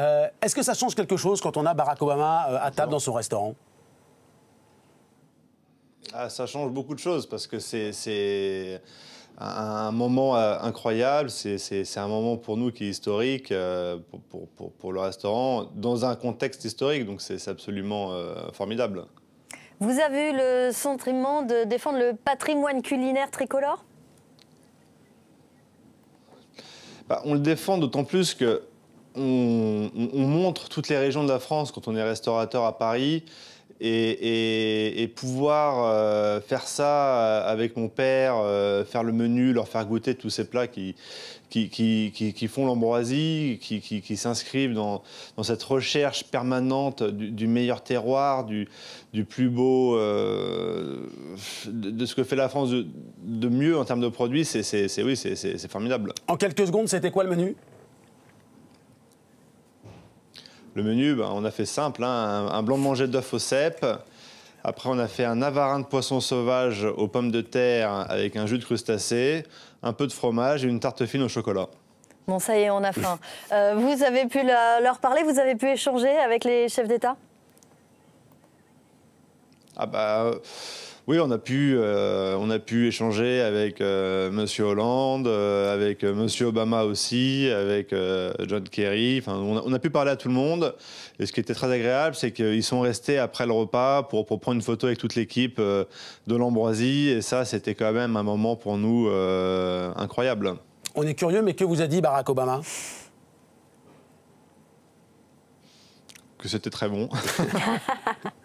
Euh, est-ce que ça change quelque chose quand on a Barack Obama euh, à table dans son restaurant ah, Ça change beaucoup de choses parce que c'est un moment euh, incroyable, c'est un moment pour nous qui est historique, pour, le restaurant, dans un contexte historique, donc c'est absolument formidable. Vous avez eu le sentiment de défendre le patrimoine culinaire tricolore bah, On le défend d'autant plus que on, montre toutes les régions de la France quand on est restaurateur à Paris. Et, pouvoir euh, faire ça euh, avec mon père, euh, faire le menu, leur faire goûter tous ces plats qui, qui, qui, font l'ambroisie, qui, s'inscrivent dans, dans, cette recherche permanente du, meilleur terroir, du, du plus beau, de, ce que fait la France de, mieux en termes de produits, c'est oui, c'est formidable. En quelques secondes, c'était quoi le menu le menu, ben, on a fait simple, hein. un, blanc de manger d'œuf au cèpe. Après, on a fait un avarin de poisson sauvage aux pommes de terre avec un jus de crustacé, un peu de fromage et une tarte fine au chocolat. Bon, ça y est, on a faim. Euh, vous avez pu leur parler, vous avez pu échanger avec les chefs d'État Ah bah... Oui, on a pu, euh, on a pu échanger avec euh, Monsieur Hollande, euh, avec Monsieur Obama aussi, avec John Kerry. on a, pu parler à tout le monde. Et ce qui était très agréable, c'est qu'ils sont restés après le repas pour prendre une photo avec toute l'équipe de l'Ambroisie. Et ça, c'était quand même un moment pour nous incroyable. On est curieux, mais que vous a dit Barack Obama Que c'était très bon.